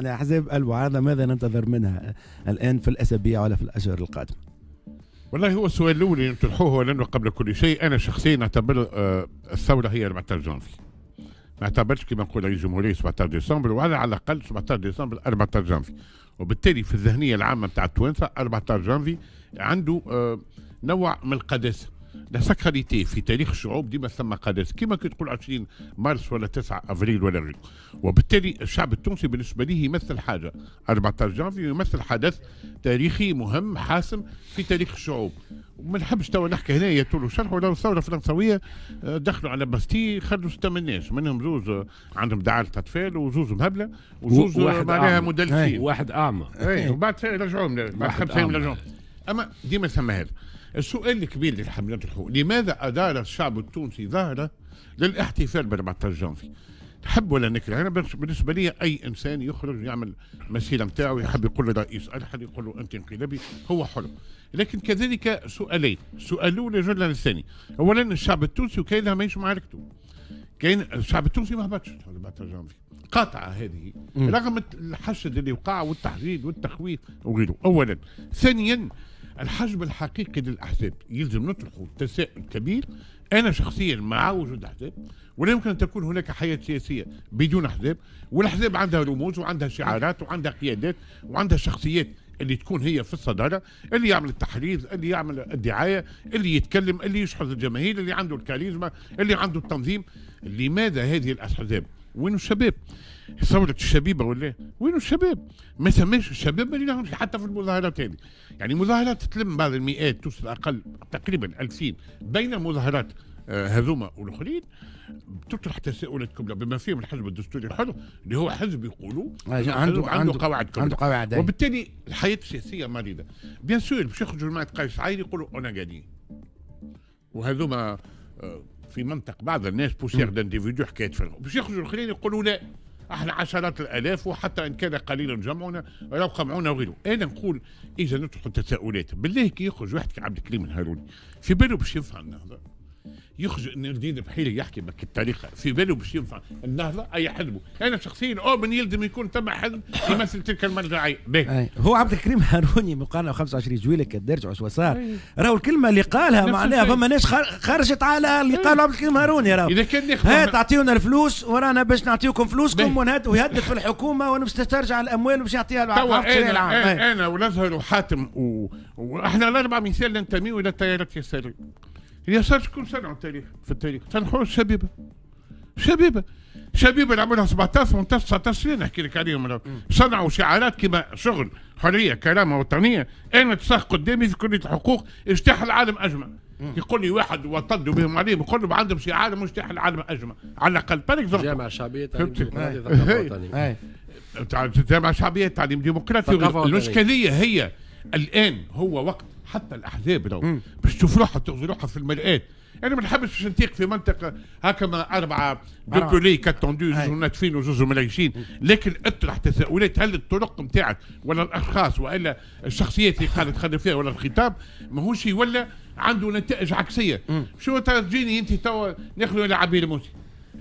الأحزاب الوعاده ماذا ننتظر منها الآن في الأسابيع ولا في الأشهر القادمة والله هو السؤال الأول اللي تطرحوه لأنه قبل كل شيء أنا شخصيا أعتبر آه، الثورة هي 14 جانفي ما اعتبرتش كما نقول رئيس الجمهورية 17 ديسمبر ولا على الأقل 17 ديسمبر 14 جانفي وبالتالي في الذهنية العامة نتاع التوانسة 14 جانفي عنده آه، نوع من القداسة لا ساكراليتي في تاريخ الشعوب ديما ثم قادات كما كي تقول 20 مارس ولا 9 افريل ولا غيره وبالتالي الشعب التونسي بالنسبه ليه يمثل حاجه 14 جانفي يمثل حدث تاريخي مهم حاسم في تاريخ الشعوب وما نحبش توا نحكي هنا يا طول الشرح ولا الثوره الفرنسويه آه، دخلوا على باستي خرجوا سته من الناس منهم زوز آه، عندهم دعاله اطفال وزوز مهبله وزوز آه، معناها مدلسين واحد اعمى وبعد رجعوهم بعد خمس ايام رجعوهم اما ديما ثم هذا السؤال الكبير اللي حاب نطرحه لماذا أدار الشعب التونسي ظهره للاحتفال ب 14 جانفي؟ تحب ولا نكره انا بالنسبه لي اي انسان يخرج يعمل مسيره نتاعو يحب يقول للرئيس احد يقول له انت انقلابي هو حلم. لكن كذلك سؤالين سؤال الاول جدا الثاني اولا الشعب التونسي وكاينها ماهيش معركته كاين الشعب التونسي ما هبطش 14 قاطعه هذه رغم الحشد اللي وقع والتحجيد والتخويف وغيره اولا ثانيا الحجم الحقيقي للاحزاب يلزم نطرحه تساؤل كبير انا شخصيا مع وجود احزاب ولا يمكن ان تكون هناك حياه سياسيه بدون احزاب والاحزاب عندها رموز وعندها شعارات وعندها قيادات وعندها شخصيات اللي تكون هي في الصدارة اللي يعمل التحريض اللي يعمل الدعاية اللي يتكلم اللي يشحذ الجماهير اللي عنده الكاريزما اللي عنده التنظيم لماذا هذه الأحزاب وين الشباب ثورة الشبيبة ولا إيه؟ وين الشباب ما سماش الشباب ما راهمش حتى في المظاهرات هذه يعني مظاهرات تلم بعض المئات توصل أقل تقريبا 2000 بين مظاهرات آه، هذوما والاخرين تطرح تساؤلات كبرى بما فيهم الحزب الدستوري الحر اللي هو حزب يقولوا آه، عنده عنده, عنده قواعد كبرى عنده قواعد وبالتالي الحياه السياسيه مريضه بيان سور باش يخرجوا جماعه قيس عاير يقولوا انا قاعدين وهذوما آه، في منطق بعض الناس بوسيغ دانديفيدو حكايه فرق باش يخرجوا الاخرين يقولوا لا احنا عشرات الالاف وحتى ان كان قليلا جمعنا راهو قمعونا وغيره انا نقول اذا ندخل تساؤلات بالله كي يخرج واحد كعبد الكريم الهاروني في باله باش يفهم النهضه يخجل ان الجديد بحيله يحكي بك التاريخ في باله باش ينفع النهضه اي حلمه انا شخصيا اؤمن يلزم يكون تم حزب يمثل تلك المرجعيه هو عبد الكريم هاروني من قناه 25 جويله كدرج وش وصار راهو الكلمه اللي قالها معناها فما ناس خرجت على اللي قاله عبد الكريم هاروني راهو اذا كان هات تعطيونا الفلوس ورانا باش نعطيكم فلوسكم ويهدد في الحكومه ونمشي ترجع الاموال ومش يعطيها العام انا ونزهر وحاتم واحنا الاربعه مثال ننتمي الى التيارات اليساريه اليسار شكون صنعوا التاريخ في التاريخ صنعوا الشبيبه شبيبه شبيبه اللي عمرها 17 18 19 سنه نحكي لك عليهم صنعوا شعارات كما شغل حريه كرامه وطنيه انا تصح قدامي في كليه الحقوق اجتاح العالم اجمع يقول لي واحد وطدوا بهم عليهم يقول لهم عندهم شعار مجتاح العالم اجمع على الاقل بالك جامعه شعبيه تعليم ديمقراطي الجامعه الشعبيه تعليم ديمقراطي المشكليه هي الان هو وقت حتى الاحزاب لو باش تشوف روحها تغزو روحها في المرآة انا يعني ما نحبش باش نتيق في منطقه ما اربعه دوكولي كاتوندو زوز ناتفين وزوز ملايشين لكن اطرح تساؤلات هل الطرق نتاعك ولا الاشخاص والا الشخصيات اللي قاعدة تخدم فيها ولا الخطاب ماهوش يولى عنده نتائج عكسيه شو تجيني انت توا ناخذوا الى عبير موسي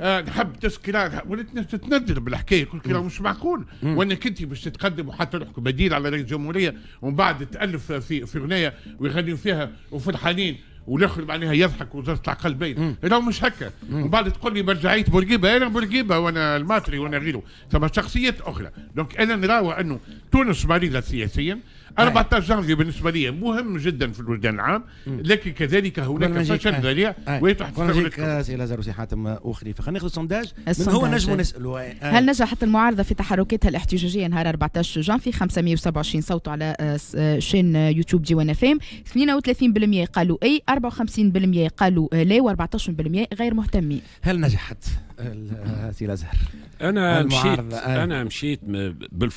آه، حب تسكن وليت تتندر بالحكايه كل كلام مش معقول وانك انت باش تتقدم وحتى روحك بديل على رئيس الجمهوريه ومن بعد تالف في في اغنيه ويغنيوا فيها وفرحانين والاخر معناها يضحك وزاره العقل باين لو مش هكا ومن بعد تقول لي برجعيه بورقيبه انا بورقيبه وانا الماتري وانا غيره ثم شخصيات اخرى دونك انا نراوى انه تونس مريضه سياسيا 14 آه. جانفي بالنسبه لي مهم جدا في الوجدان العام لكن كذلك هناك فشل آه. ذريع ويتحدث اسئله زارو سي حاتم اخرى فخلينا ناخذ السونداج من هو آه، نجم نساله هل نجحت المعارضه في تحركاتها الاحتجاجيه نهار 14 جانفي 527 صوت على شين يوتيوب ديوان اف ام 32% قالوا اي 54% قالوا لا و14% غير مهتمين هل نجحت سي لازار انا مشيت انا مشيت بالف